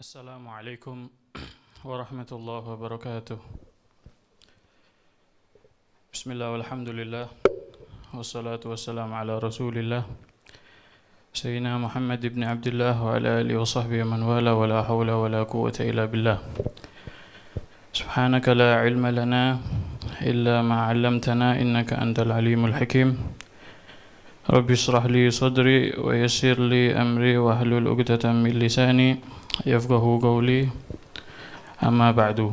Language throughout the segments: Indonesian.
السلام عليكم ورحمة الله وبركاته بسم الله والحمد لله والصلاة والسلام على رسول الله سيدنا محمد بن عبد الله وعلى آله وصحبه من والاه ولا حول ولا قوة إلا بالله سبحانك لا علم لنا إلا ما علمتنا إنك أنت العليم الحكيم رب اشرح لي صدري ويسر لي أمري واحلل عقدة من لساني يفقه قولي أما بعد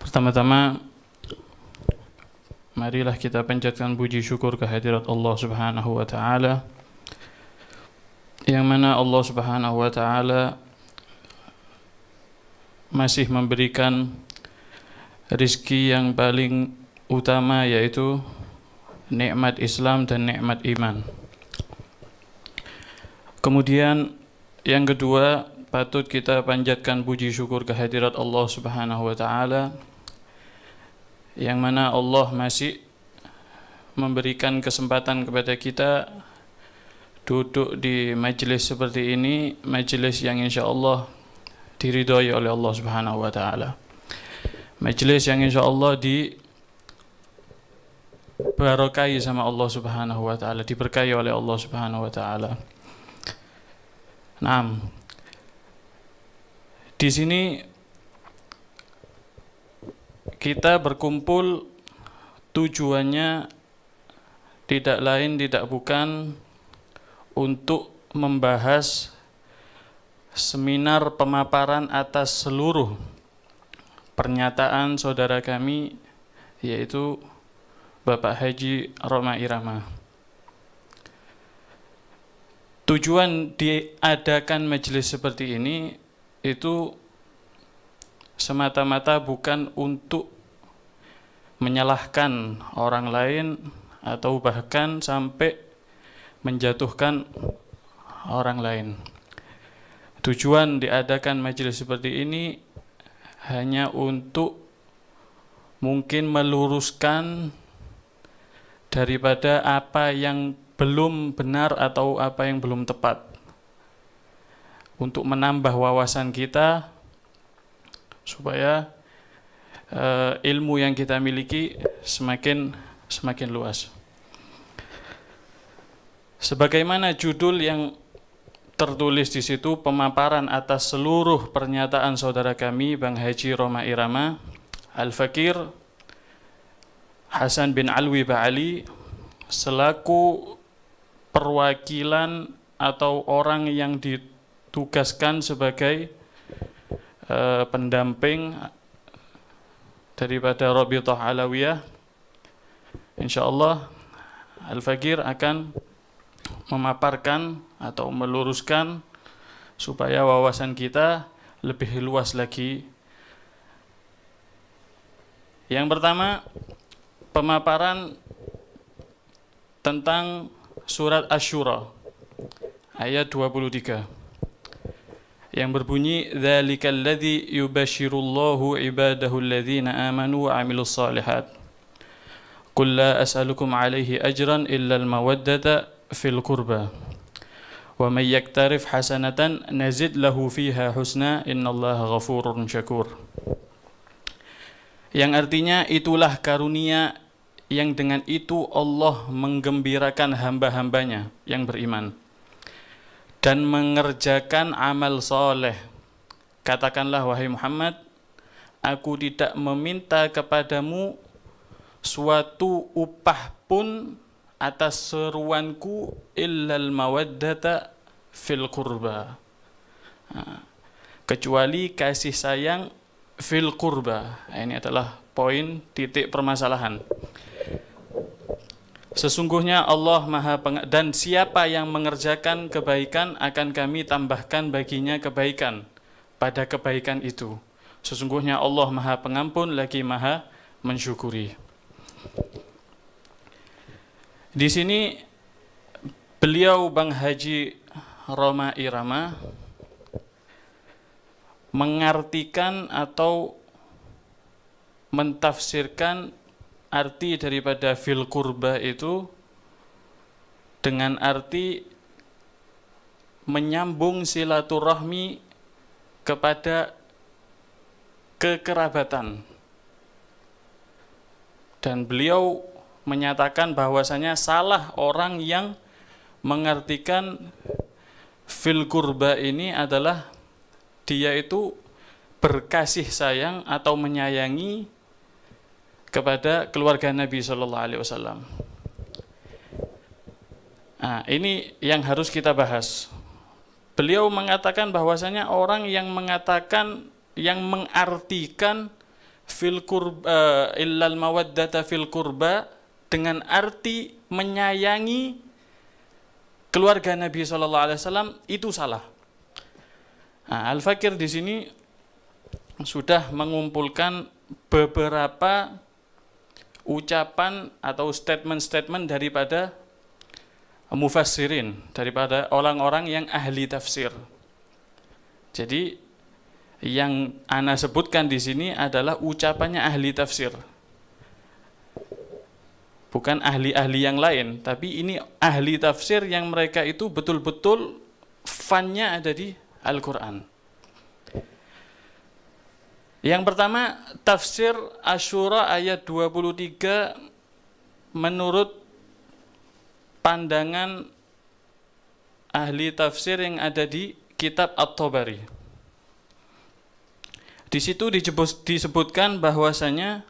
Pertama-tama marilah kita panjatkan puji syukur kehadirat Allah Subhanahu wa taala yang mana Allah Subhanahu wa taala masih memberikan rizki yang paling utama yaitu nikmat Islam dan nikmat iman. Kemudian yang kedua, patut kita panjatkan puji syukur kehadirat Allah Subhanahu wa taala yang mana Allah masih memberikan kesempatan kepada kita duduk di majelis seperti ini, majelis yang insya Allah diridhoi oleh Allah Subhanahu wa taala. Majelis yang insya Allah di barokai sama Allah Subhanahu wa taala, diberkahi oleh Allah Subhanahu wa taala. Nah, di sini kita berkumpul tujuannya tidak lain tidak bukan untuk membahas seminar pemaparan atas seluruh pernyataan saudara kami yaitu Bapak Haji Roma Irama tujuan diadakan majelis seperti ini itu semata-mata bukan untuk menyalahkan orang lain atau bahkan sampai menjatuhkan orang lain. Tujuan diadakan majelis seperti ini hanya untuk mungkin meluruskan daripada apa yang belum benar atau apa yang belum tepat. Untuk menambah wawasan kita supaya uh, ilmu yang kita miliki semakin semakin luas. Sebagaimana judul yang tertulis di situ pemaparan atas seluruh pernyataan saudara kami Bang Haji Roma Irama Al-Fakir Hasan bin Alwi Ba'ali selaku perwakilan atau orang yang ditugaskan sebagai uh, pendamping daripada Rabiutah Alawiyah Allah al Fagir akan memaparkan atau meluruskan supaya wawasan kita lebih luas lagi yang pertama pemaparan tentang surat Ashura ayat 23 yang berbunyi dzalikal ladzi yubashirullahu ibadahu alladzina amanu wa amilus salihat قل لا أسألكم عليه أجرا إلا mawaddata fil qurba wa may yaktarif hasanatan nazid lahu fiha husna innallaha غفور syakur yang artinya itulah karunia yang dengan itu Allah menggembirakan hamba-hambanya yang beriman dan mengerjakan amal soleh. Katakanlah wahai Muhammad, aku tidak meminta kepadamu suatu upah pun atas seruanku illal mawaddata fil kurba Kecuali kasih sayang fil kurba Ini adalah poin titik permasalahan. Sesungguhnya Allah Maha Peng dan siapa yang mengerjakan kebaikan akan kami tambahkan baginya kebaikan pada kebaikan itu. Sesungguhnya Allah Maha Pengampun lagi Maha mensyukuri. Di sini beliau Bang Haji Roma Irama mengartikan atau mentafsirkan arti daripada fil kurba itu dengan arti menyambung silaturahmi kepada kekerabatan. Dan beliau menyatakan bahwasanya salah orang yang mengartikan fil kurba ini adalah dia itu berkasih sayang atau menyayangi kepada keluarga Nabi Shallallahu Alaihi Wasallam. Nah, ini yang harus kita bahas. Beliau mengatakan bahwasanya orang yang mengatakan yang mengartikan fil kurba eh, illal mawaddata fil kurba dengan arti menyayangi keluarga Nabi Shallallahu Alaihi Wasallam itu salah. Nah, Al Fakir di sini sudah mengumpulkan beberapa ucapan atau statement-statement daripada mufassirin, daripada orang-orang yang ahli tafsir. Jadi yang Ana sebutkan di sini adalah ucapannya ahli tafsir. Bukan ahli-ahli yang lain, tapi ini ahli tafsir yang mereka itu betul-betul fannya ada di Al-Quran. Yang pertama, tafsir Asyura ayat 23 menurut pandangan ahli tafsir yang ada di kitab At-Tabari. Di situ disebutkan bahwasanya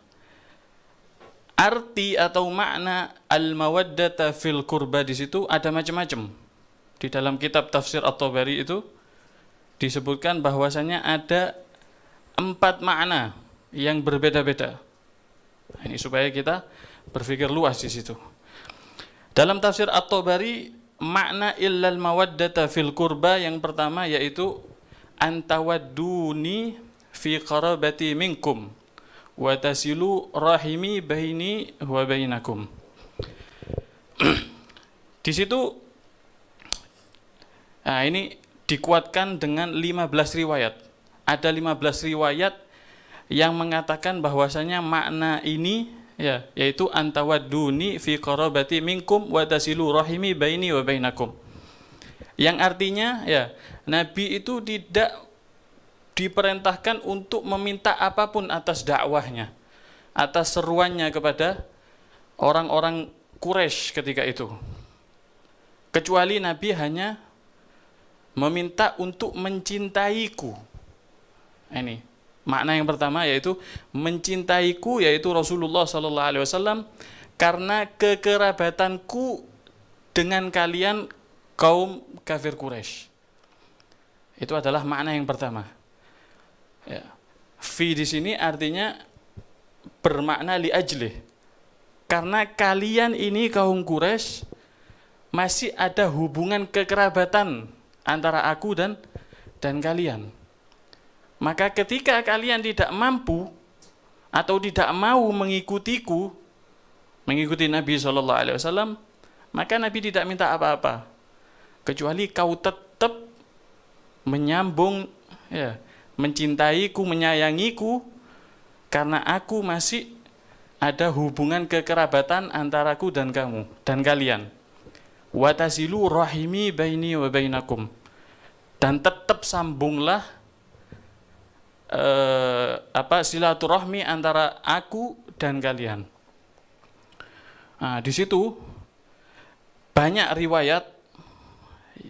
arti atau makna al-mawaddata fil kurba di situ ada macam-macam. Di dalam kitab tafsir At-Tabari itu disebutkan bahwasanya ada empat makna yang berbeda-beda. Nah, ini supaya kita berpikir luas di situ. Dalam tafsir At-Tabari, makna illal mawaddata fil kurba yang pertama yaitu antawadduni fi qarabati minkum wa tasilu rahimi baini wa bainakum. di situ nah ini dikuatkan dengan 15 riwayat ada 15 riwayat yang mengatakan bahwasanya makna ini ya yaitu antawadduni fi qarabati minkum wa tasilu rahimi baini wa bainakum. Yang artinya ya nabi itu tidak diperintahkan untuk meminta apapun atas dakwahnya, atas seruannya kepada orang-orang Quraisy ketika itu. Kecuali nabi hanya meminta untuk mencintaiku ini makna yang pertama yaitu mencintaiku yaitu Rasulullah Sallallahu Alaihi Wasallam karena kekerabatanku dengan kalian kaum kafir Quraisy. Itu adalah makna yang pertama. Ya. Fi di sini artinya bermakna li ajli Karena kalian ini kaum Quraisy masih ada hubungan kekerabatan antara aku dan dan kalian. Maka ketika kalian tidak mampu atau tidak mau mengikutiku, mengikuti Nabi Shallallahu Alaihi Wasallam, maka Nabi tidak minta apa-apa, kecuali kau tetap menyambung, ya, mencintaiku, menyayangiku, karena aku masih ada hubungan kekerabatan antaraku dan kamu dan kalian. Watasilu rahimi baini wa bainakum. Dan tetap sambunglah eh, apa silaturahmi antara aku dan kalian. Nah, di situ banyak riwayat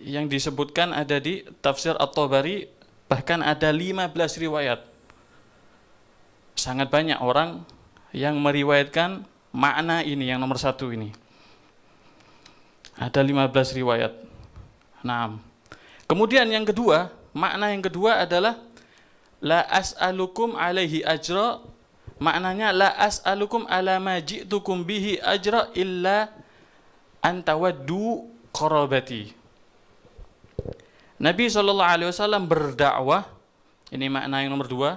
yang disebutkan ada di tafsir At-Tabari bahkan ada 15 riwayat. Sangat banyak orang yang meriwayatkan makna ini yang nomor satu ini. Ada 15 riwayat. Nah, kemudian yang kedua, makna yang kedua adalah la as'alukum alaihi ajra maknanya la as'alukum ala ma ji'tukum bihi ajra illa antawaddu qarabati Nabi sallallahu Alaihi Wasallam berdakwah ini makna yang nomor dua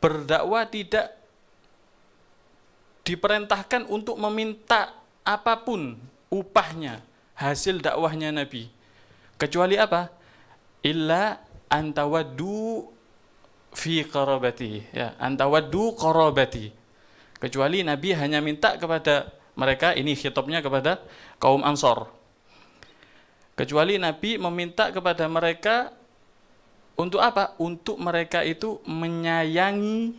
berdakwah tidak diperintahkan untuk meminta apapun upahnya hasil dakwahnya Nabi kecuali apa illa antawaddu fi qarabati ya antawaddu qarabati kecuali nabi hanya minta kepada mereka ini khitabnya kepada kaum ansor kecuali nabi meminta kepada mereka untuk apa untuk mereka itu menyayangi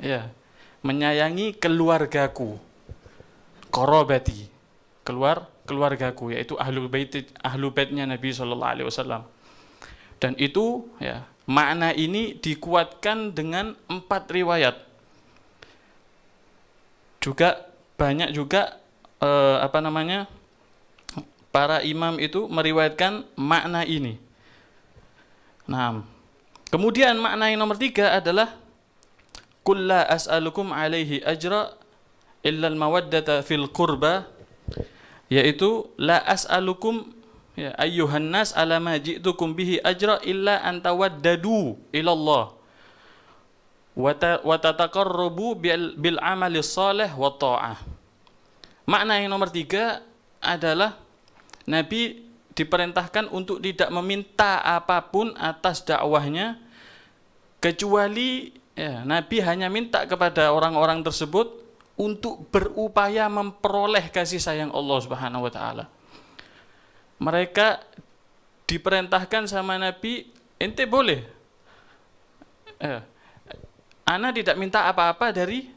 ya menyayangi keluargaku qarabati keluar keluargaku yaitu ahlul bait ahlul baitnya nabi sallallahu alaihi wasallam dan itu ya Makna ini dikuatkan dengan empat riwayat. Juga banyak juga eh, apa namanya para imam itu meriwayatkan makna ini. Nah, kemudian makna yang nomor tiga adalah kulla as'alukum alaihi ajra al mawaddata fil qurba yaitu la as'alukum Ya, ayyuhan nas alama ji'tukum bihi ajra illa antawaddadu ila Allah. Wa tataqarrabu bil, bil amali salih wa ta'ah. Makna yang nomor tiga adalah Nabi diperintahkan untuk tidak meminta apapun atas dakwahnya kecuali ya, Nabi hanya minta kepada orang-orang tersebut untuk berupaya memperoleh kasih sayang Allah Subhanahu wa taala mereka diperintahkan sama Nabi, ente boleh. Eh, ana tidak minta apa-apa dari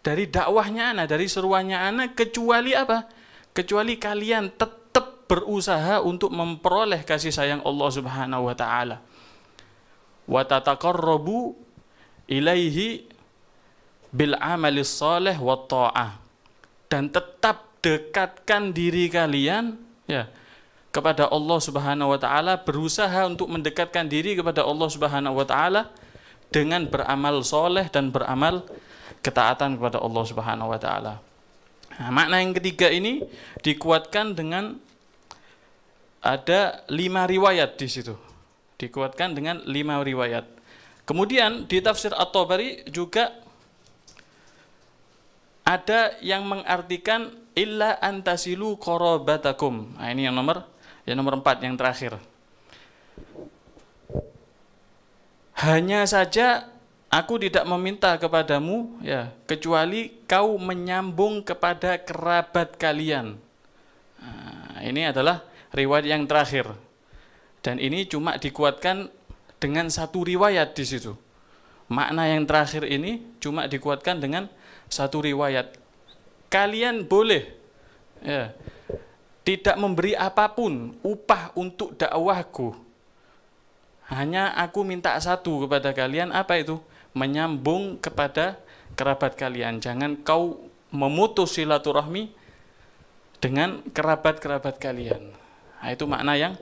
dari dakwahnya ana, dari seruannya ana kecuali apa? Kecuali kalian tetap berusaha untuk memperoleh kasih sayang Allah Subhanahu wa taala. Wa ilaihi bil amalis soleh wa ta'ah. Dan tetap dekatkan diri kalian ya kepada Allah Subhanahu wa taala, berusaha untuk mendekatkan diri kepada Allah Subhanahu wa taala dengan beramal soleh dan beramal ketaatan kepada Allah Subhanahu wa taala. Nah, makna yang ketiga ini dikuatkan dengan ada lima riwayat di situ. Dikuatkan dengan lima riwayat. Kemudian di tafsir At-Tabari juga ada yang mengartikan illa antasilu korobatakum. Nah, ini yang nomor yang nomor empat yang terakhir. Hanya saja aku tidak meminta kepadamu ya kecuali kau menyambung kepada kerabat kalian. Nah, ini adalah riwayat yang terakhir. Dan ini cuma dikuatkan dengan satu riwayat di situ. Makna yang terakhir ini cuma dikuatkan dengan satu riwayat kalian boleh ya, tidak memberi apapun upah untuk dakwahku. Hanya aku minta satu kepada kalian, apa itu? Menyambung kepada kerabat kalian. Jangan kau memutus silaturahmi dengan kerabat-kerabat kalian. Nah, itu makna yang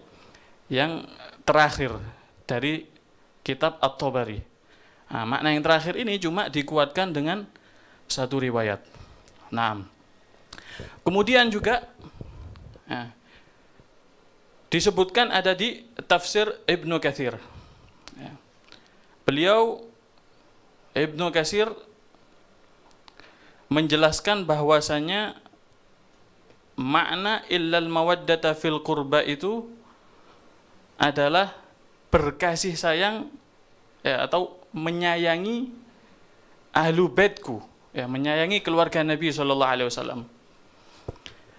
yang terakhir dari kitab At-Tabari. Nah, makna yang terakhir ini cuma dikuatkan dengan satu riwayat. Nah, kemudian juga nah, disebutkan ada di tafsir Ibnu Kathir. Ya. Beliau Ibnu Kathir menjelaskan bahwasanya makna illal mawaddata fil qurba itu adalah berkasih sayang ya, atau menyayangi ahlu bedku ya menyayangi keluarga Nabi Shallallahu Alaihi Wasallam.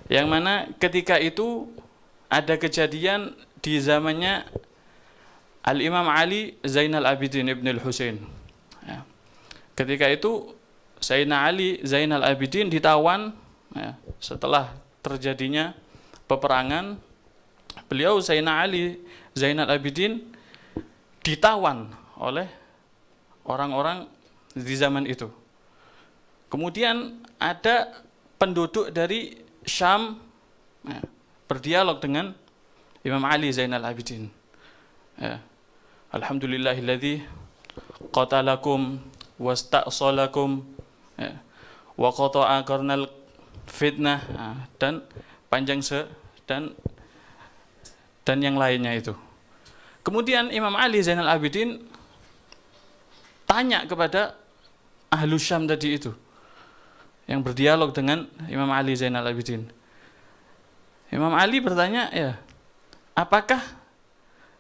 Yang mana ketika itu ada kejadian di zamannya Al Imam Ali Zainal Abidin Al Husain. Ya. Ketika itu Sayyidina Ali Zainal Abidin ditawan ya, setelah terjadinya peperangan beliau Sayyidina Ali Zainal Abidin ditawan oleh orang-orang di zaman itu Kemudian ada penduduk dari Syam ya, berdialog dengan Imam Ali Zainal Abidin. Ya. Alhamdulillahilladzi qatalakum wasta'salakum ya. wa qata'a karnal fitnah nah, dan panjang se dan dan yang lainnya itu. Kemudian Imam Ali Zainal Abidin tanya kepada ahlu Syam tadi itu yang berdialog dengan Imam Ali Zainal Abidin. Imam Ali bertanya, ya, apakah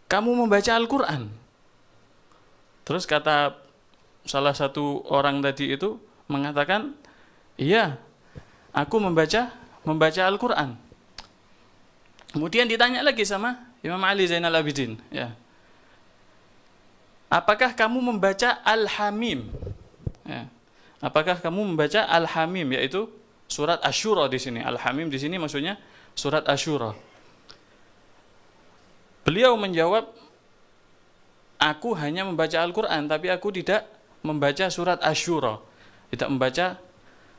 kamu membaca Al-Quran? Terus kata salah satu orang tadi itu mengatakan, iya, aku membaca membaca Al-Quran. Kemudian ditanya lagi sama Imam Ali Zainal Abidin, ya, apakah kamu membaca Al-Hamim? Ya. Apakah kamu membaca Al-Hamim yaitu surat Asyura di sini. Al-Hamim di sini maksudnya surat Asyura. Beliau menjawab, aku hanya membaca Al-Quran, tapi aku tidak membaca surat Asyura. Tidak membaca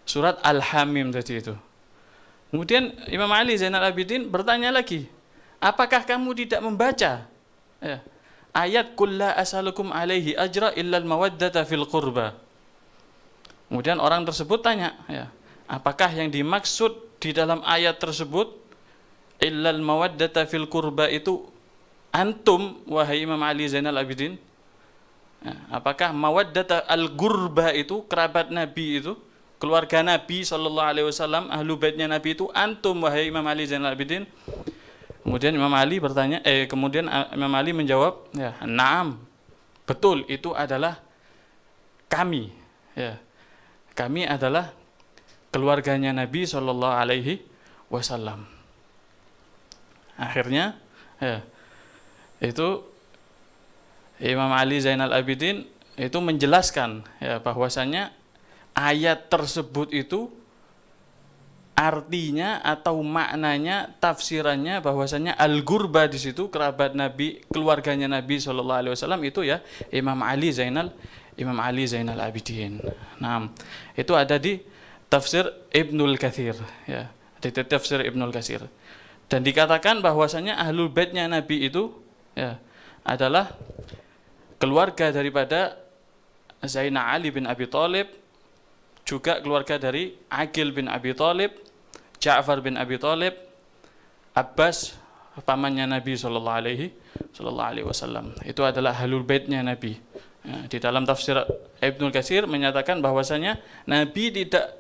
surat Al-Hamim tadi itu. Kemudian Imam Ali Zainal Abidin bertanya lagi, apakah kamu tidak membaca ya. ayat kulla asalukum alaihi ajra illal mawaddata fil qurba. Kemudian orang tersebut tanya, ya, apakah yang dimaksud di dalam ayat tersebut illal mawaddata fil kurba itu antum wahai Imam Ali Zainal Abidin? Ya, apakah mawaddata al gurba itu kerabat Nabi itu keluarga Nabi Shallallahu Alaihi Wasallam ahlu baitnya Nabi itu antum wahai Imam Ali Zainal Abidin? Kemudian Imam Ali bertanya, eh kemudian ah, Imam Ali menjawab, ya naam, betul itu adalah kami, ya kami adalah keluarganya Nabi Shallallahu Alaihi Wasallam. Akhirnya ya, itu Imam Ali Zainal Abidin itu menjelaskan ya, bahwasannya ayat tersebut itu artinya atau maknanya tafsirannya bahwasanya al-gurba di situ kerabat Nabi keluarganya Nabi Shallallahu alaihi wasallam itu ya Imam Ali Zainal Imam Ali Zainal Abidin. Nah, itu ada di tafsir Ibnul Kathir, ya, di tafsir Ibnul Kathir. Dan dikatakan bahwasanya ahlul baitnya Nabi itu ya, adalah keluarga daripada Zainal Ali bin Abi Thalib, juga keluarga dari Agil bin Abi Thalib, Ja'far bin Abi Thalib, Abbas pamannya Nabi Shallallahu Alaihi Alaihi Wasallam. Itu adalah halul baitnya Nabi Ya, di dalam tafsir Ibnu Katsir menyatakan bahwasanya Nabi tidak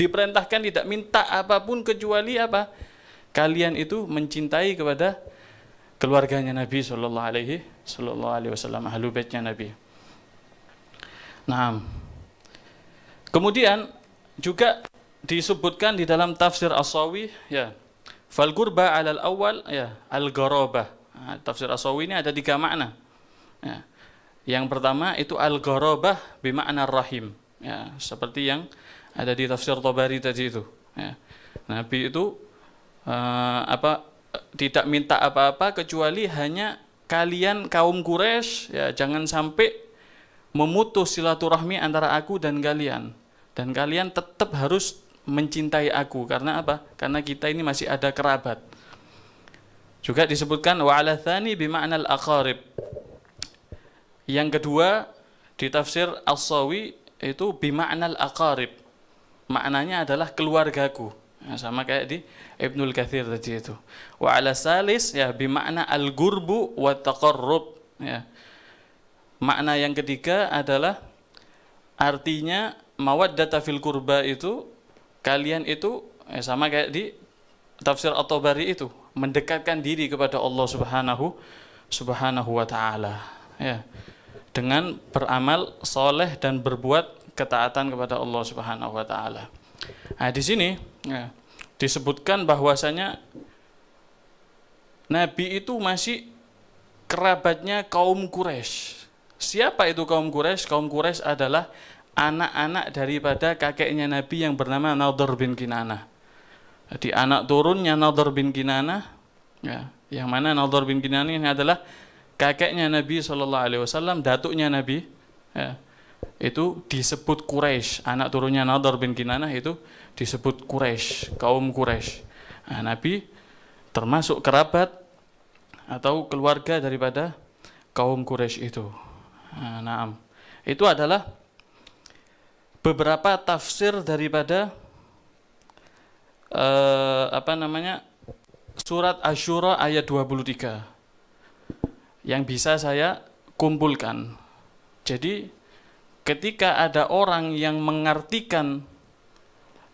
diperintahkan tidak minta apapun kecuali apa? Kalian itu mencintai kepada keluarganya Nabi sallallahu alaihi sallallahu alaihi wasallam, ahlu baitnya Nabi. Nah. Kemudian juga disebutkan di dalam tafsir Asawi ya. Fal gurba alal awal ya, al garabah. Nah, tafsir Asawi ini ada tiga makna. Ya yang pertama itu al-gharabah bima'na rahim. Ya, seperti yang ada di tafsir Tabari tadi itu. Ya. Nabi itu uh, apa tidak minta apa-apa kecuali hanya kalian kaum Quraisy ya jangan sampai memutus silaturahmi antara aku dan kalian dan kalian tetap harus mencintai aku karena apa? Karena kita ini masih ada kerabat. Juga disebutkan wa ala thani bima'nal aqarib yang kedua di tafsir al sawi itu bima'na al aqarib. Maknanya adalah keluargaku. Ya, sama kayak di Ibnul Kathir tadi itu. Wa ala salis ya bima'na al-gurbu wa taqarrub ya. Makna yang ketiga adalah artinya mawaddata fil kurba itu kalian itu ya, sama kayak di tafsir At-Tabari itu mendekatkan diri kepada Allah Subhanahu Subhanahu wa taala ya dengan beramal soleh dan berbuat ketaatan kepada Allah Subhanahu wa taala. Nah, di sini ya, disebutkan bahwasanya Nabi itu masih kerabatnya kaum Quraisy. Siapa itu kaum Quraisy? Kaum Quraisy adalah anak-anak daripada kakeknya Nabi yang bernama Nadir bin Kinana. Jadi anak turunnya Nadir bin Kinana, ya, yang mana Nadir bin Kinana ini adalah kakeknya Nabi Shallallahu Alaihi Wasallam, datuknya Nabi, ya, itu disebut Quraisy. Anak turunnya Nadar bin Kinanah itu disebut Quraisy, kaum Quraisy. Nah, Nabi termasuk kerabat atau keluarga daripada kaum Quraisy itu. Nah, naam. Itu adalah beberapa tafsir daripada eh, apa namanya? Surat Asyura ayat 23 yang bisa saya kumpulkan. Jadi ketika ada orang yang mengartikan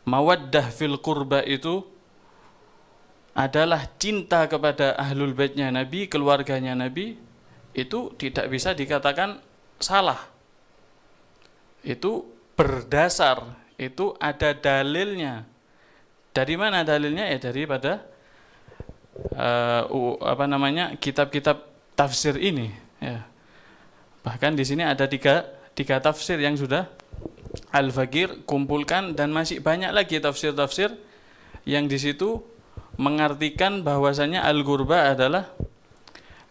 mawaddah fil kurba itu adalah cinta kepada ahlul baitnya Nabi, keluarganya Nabi, itu tidak bisa dikatakan salah. Itu berdasar, itu ada dalilnya. Dari mana dalilnya? Ya daripada uh, apa namanya kitab-kitab tafsir ini. Ya. Bahkan di sini ada tiga, tiga tafsir yang sudah Al-Fakir kumpulkan dan masih banyak lagi tafsir-tafsir yang di situ mengartikan bahwasannya al gurba adalah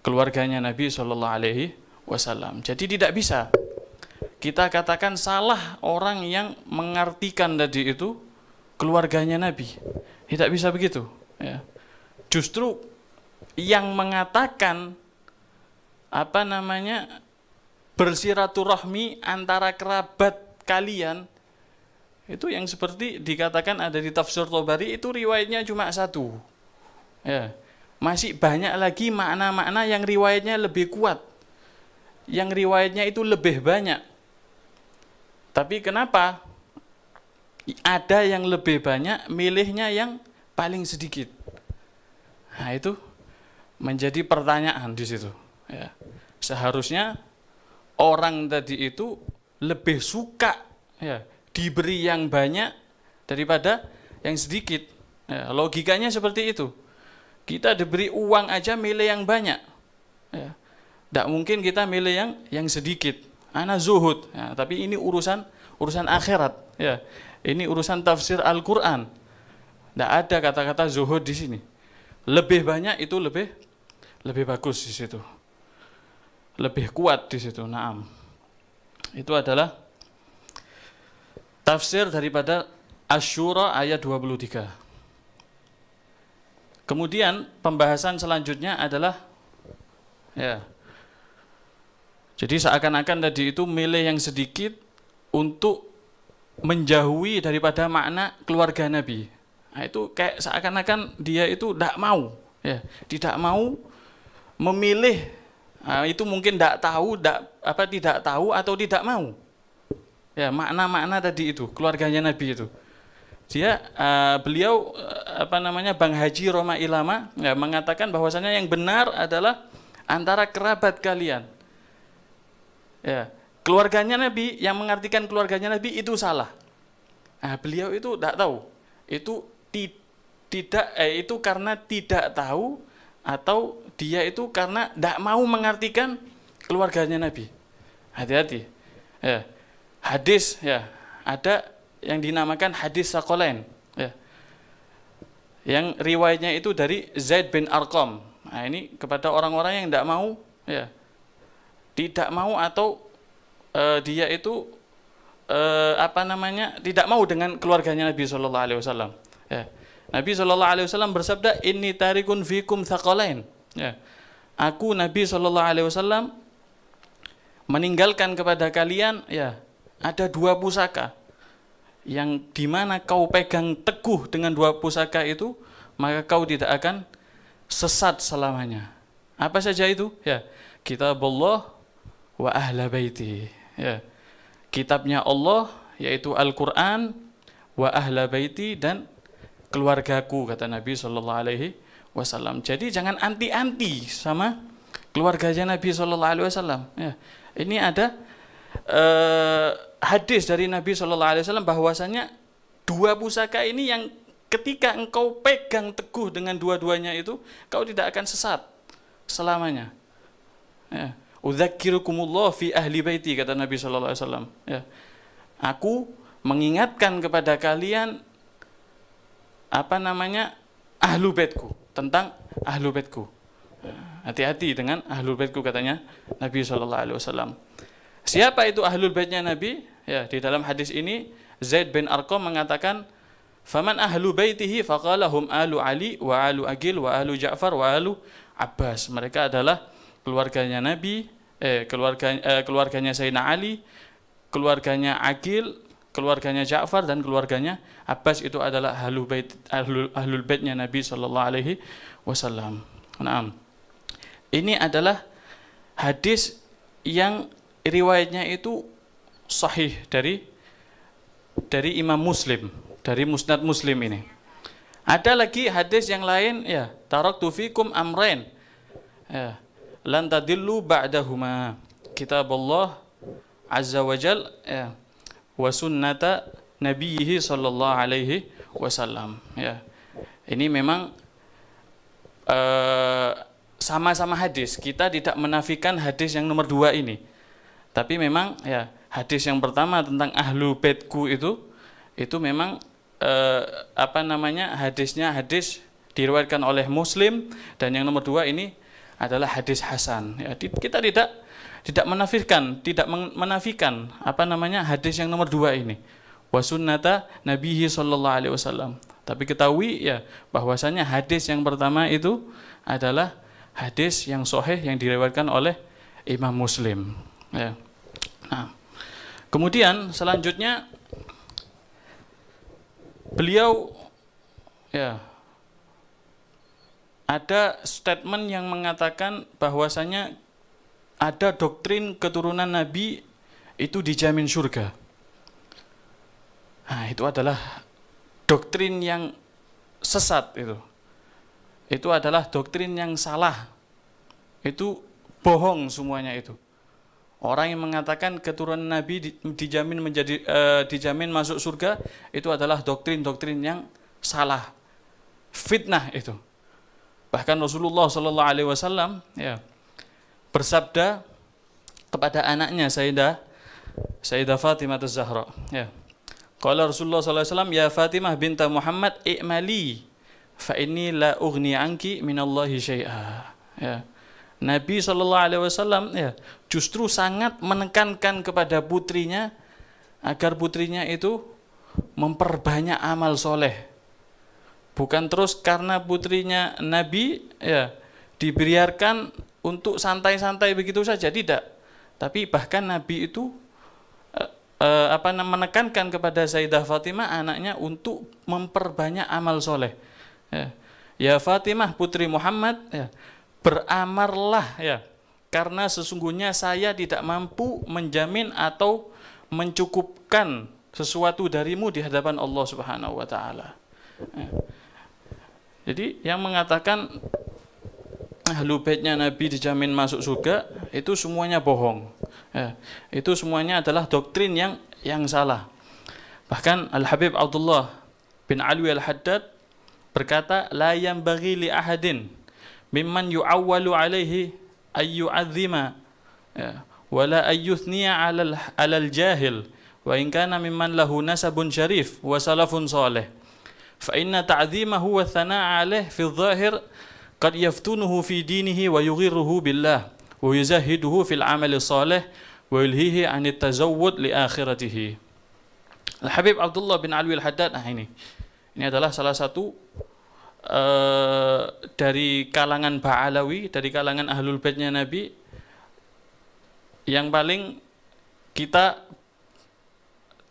keluarganya Nabi Shallallahu Alaihi Wasallam. Jadi tidak bisa kita katakan salah orang yang mengartikan tadi itu keluarganya Nabi. Tidak bisa begitu. Ya. Justru yang mengatakan apa namanya bersiraturahmi antara kerabat kalian itu yang seperti dikatakan ada di tafsir Tobari itu riwayatnya cuma satu ya masih banyak lagi makna-makna yang riwayatnya lebih kuat yang riwayatnya itu lebih banyak tapi kenapa ada yang lebih banyak milihnya yang paling sedikit nah itu menjadi pertanyaan di situ Ya. Seharusnya orang tadi itu lebih suka ya diberi yang banyak daripada yang sedikit. Ya, logikanya seperti itu. Kita diberi uang aja milih yang banyak. Ya. Tidak mungkin kita milih yang yang sedikit. Ana zuhud. Ya, tapi ini urusan urusan akhirat. Ya. Ini urusan tafsir Al-Quran. Tidak ada kata-kata zuhud di sini. Lebih banyak itu lebih lebih bagus di situ lebih kuat di situ. Naam. Itu adalah tafsir daripada Asyura ayat 23. Kemudian pembahasan selanjutnya adalah ya. Jadi seakan-akan tadi itu milih yang sedikit untuk menjauhi daripada makna keluarga Nabi. Nah, itu kayak seakan-akan dia itu tidak mau, ya, tidak mau memilih Nah, itu mungkin tidak tahu, tidak apa tidak tahu atau tidak mau. Ya makna-makna tadi itu keluarganya Nabi itu. Dia uh, beliau uh, apa namanya Bang Haji Roma Ilama ya, mengatakan bahwasanya yang benar adalah antara kerabat kalian. Ya keluarganya Nabi yang mengartikan keluarganya Nabi itu salah. Nah, beliau itu tidak tahu. Itu tidak eh, itu karena tidak tahu atau dia itu karena tidak mau mengartikan keluarganya Nabi. Hati-hati. Ya. Hadis ya ada yang dinamakan hadis sakolain. Ya. Yang riwayatnya itu dari Zaid bin Arqam. Nah, ini kepada orang-orang yang tidak mau ya tidak mau atau uh, dia itu uh, apa namanya tidak mau dengan keluarganya Nabi Shallallahu Alaihi Wasallam. Ya. Nabi Shallallahu Alaihi Wasallam bersabda, ini tarikun fikum thakolain. Ya. Aku Nabi Shallallahu Alaihi Wasallam meninggalkan kepada kalian ya ada dua pusaka yang dimana kau pegang teguh dengan dua pusaka itu maka kau tidak akan sesat selamanya. Apa saja itu? Ya, kitab Allah wa ahla baiti. Ya. Kitabnya Allah yaitu Al-Qur'an wa ahla baiti dan keluargaku kata Nabi Shallallahu Alaihi Wasallam. Jadi jangan anti-anti sama keluarganya Nabi Shallallahu Alaihi Wasallam. Ya. Ini ada eh, hadis dari Nabi Shallallahu Alaihi Wasallam bahwasanya dua pusaka ini yang ketika engkau pegang teguh dengan dua-duanya itu, kau tidak akan sesat selamanya. Ya. Udzakirukumullah fi ahli baiti kata Nabi Shallallahu Alaihi Wasallam. Ya. Aku mengingatkan kepada kalian apa namanya ahlu baitku tentang ahlu baitku hati-hati dengan ahlu baitku katanya Nabi Shallallahu Alaihi Wasallam siapa itu ahlul baitnya Nabi ya di dalam hadis ini Zaid bin Arqam mengatakan faman ahlu baitihi faqala alu Ali wa alu Agil wa alu Ja'far wa alu Abbas mereka adalah keluarganya Nabi eh keluarga eh, keluarganya Sayyidina Ali keluarganya Agil keluarganya Ja'far dan keluarganya Abbas itu adalah ahlul bait ahlul, ahlul baitnya Nabi sallallahu alaihi wasallam. Naam. Ini adalah hadis yang riwayatnya itu sahih dari dari Imam Muslim, dari Musnad Muslim ini. Ada lagi hadis yang lain ya, taraktu fikum amrain. Ya. Lan tadillu ba'dahuma. Kitab Allah Azza wa Jal ya wa sunnata nabiyhi sallallahu alaihi wasallam ya ini memang eh, sama-sama uh, hadis kita tidak menafikan hadis yang nomor dua ini tapi memang ya hadis yang pertama tentang ahlu bedku itu itu memang uh, apa namanya hadisnya hadis diriwayatkan oleh muslim dan yang nomor dua ini adalah hadis hasan ya, kita tidak tidak menafikan, tidak menafikan apa namanya hadis yang nomor dua ini. Wasunnata Nabihi Shallallahu Alaihi Wasallam. Tapi ketahui ya bahwasanya hadis yang pertama itu adalah hadis yang soheh yang direwatkan oleh Imam Muslim. Ya. Nah, kemudian selanjutnya beliau ya ada statement yang mengatakan bahwasanya ada doktrin keturunan Nabi itu dijamin surga. Nah, itu adalah doktrin yang sesat itu. Itu adalah doktrin yang salah. Itu bohong semuanya itu. Orang yang mengatakan keturunan Nabi dijamin menjadi uh, dijamin masuk surga itu adalah doktrin-doktrin yang salah. Fitnah itu. Bahkan Rasulullah Shallallahu alaihi wasallam ya bersabda kepada anaknya Sayyidah Sayyidah Fatimah Az-Zahra. Ya. Qala Rasulullah SAW, Ya Fatimah binta Muhammad, i'mali, fa inni la ughni anki min Allah syai'a. Ya. Nabi sallallahu Alaihi Wasallam ya justru sangat menekankan kepada putrinya agar putrinya itu memperbanyak amal soleh bukan terus karena putrinya Nabi ya dibiarkan untuk santai-santai begitu saja tidak tapi bahkan Nabi itu eh, eh apa menekankan kepada Sayyidah Fatimah anaknya untuk memperbanyak amal soleh ya, ya Fatimah putri Muhammad ya, beramarlah ya karena sesungguhnya saya tidak mampu menjamin atau mencukupkan sesuatu darimu di hadapan Allah Subhanahu wa taala. Ya. Jadi yang mengatakan ahlu baitnya Nabi dijamin masuk surga itu semuanya bohong ya, itu semuanya adalah doktrin yang yang salah bahkan Al Habib Abdullah bin Alwi Al Haddad berkata la yang bagi li ahadin mimman yu'awwalu alaihi ayu azima ya, wala ayyuthniya alal, alal jahil wa in kana mimman lahu nasabun syarif wa salafun salih fa inna ta'dhimahu wa thana'a alaihi fi dhahir قد يفتنه في دينه ويغيره بالله ويزهده في العمل الصالح ويلهيه عن التزود لآخرته الحبيب عبد الله بن Al-Habib nah ini. Ini adalah salah satu eh, dari kalangan Ba'alawi, dari kalangan Ahlul Baitnya Nabi yang paling kita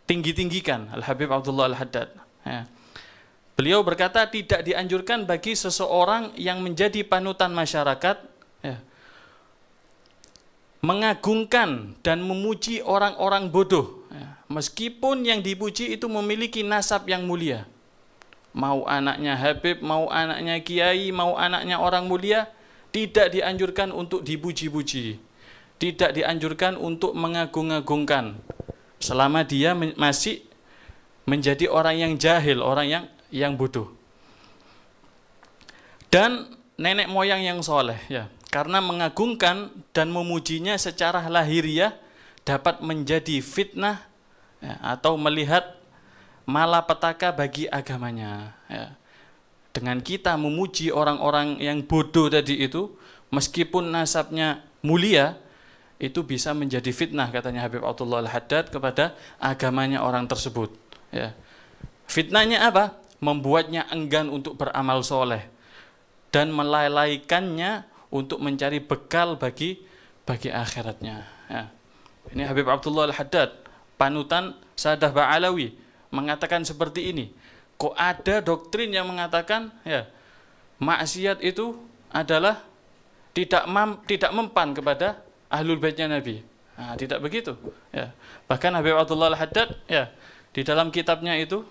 tinggi-tinggikan Al-Habib Abdullah Al-Haddad. Ya. Beliau berkata tidak dianjurkan bagi seseorang yang menjadi panutan masyarakat ya, mengagungkan dan memuji orang-orang bodoh, ya, meskipun yang dipuji itu memiliki nasab yang mulia. Mau anaknya Habib, mau anaknya Kiai, mau anaknya orang mulia, tidak dianjurkan untuk dipuji-puji, tidak dianjurkan untuk mengagung-agungkan, selama dia masih menjadi orang yang jahil, orang yang yang bodoh. Dan nenek moyang yang soleh ya, karena mengagungkan dan memujinya secara lahiriah dapat menjadi fitnah ya, atau melihat malapetaka bagi agamanya. Ya. Dengan kita memuji orang-orang yang bodoh tadi itu, meskipun nasabnya mulia, itu bisa menjadi fitnah katanya Habib Abdullah Al-Haddad kepada agamanya orang tersebut ya. Fitnahnya apa? membuatnya enggan untuk beramal soleh dan melalaikannya untuk mencari bekal bagi bagi akhiratnya. Ya. Ini Habib Abdullah Al-Haddad, panutan Sadah Ba'alawi mengatakan seperti ini. Kok ada doktrin yang mengatakan ya maksiat itu adalah tidak mam, tidak mempan kepada ahlul baitnya Nabi. Nah, tidak begitu. Ya. Bahkan Habib Abdullah Al-Haddad ya di dalam kitabnya itu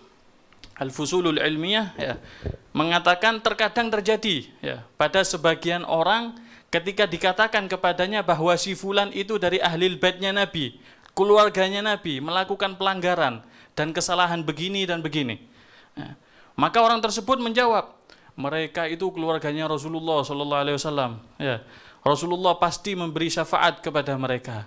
al-fusulul ilmiah ya, mengatakan terkadang terjadi ya, pada sebagian orang ketika dikatakan kepadanya bahwa si fulan itu dari ahli baitnya Nabi, keluarganya Nabi melakukan pelanggaran dan kesalahan begini dan begini. Ya. Maka orang tersebut menjawab, mereka itu keluarganya Rasulullah saw Alaihi Wasallam. Ya, Rasulullah pasti memberi syafaat kepada mereka.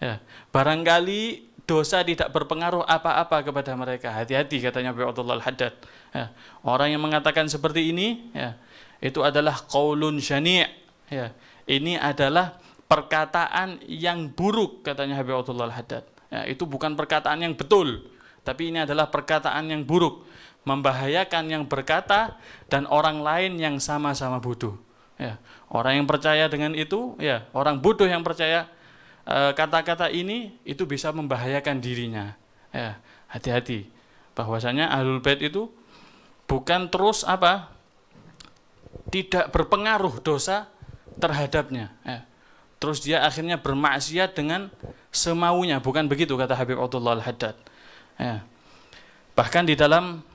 Ya. Barangkali dosa tidak berpengaruh apa-apa kepada mereka. Hati-hati katanya Abdullah Al-Haddad. Ya. Orang yang mengatakan seperti ini, ya, itu adalah kaulun syani'. Ya. Ini adalah perkataan yang buruk katanya Habib Abdullah Al-Haddad. Ya, itu bukan perkataan yang betul, tapi ini adalah perkataan yang buruk, membahayakan yang berkata dan orang lain yang sama-sama bodoh. Ya, orang yang percaya dengan itu, ya, orang bodoh yang percaya Eh, kata-kata ini itu bisa membahayakan dirinya. Ya, hati-hati. Bahwasanya ahlul bait itu bukan terus apa? tidak berpengaruh dosa terhadapnya. Ya. Terus dia akhirnya bermaksiat dengan semaunya, bukan begitu kata Habib Abdullah Al-Haddad. Ya. Bahkan di dalam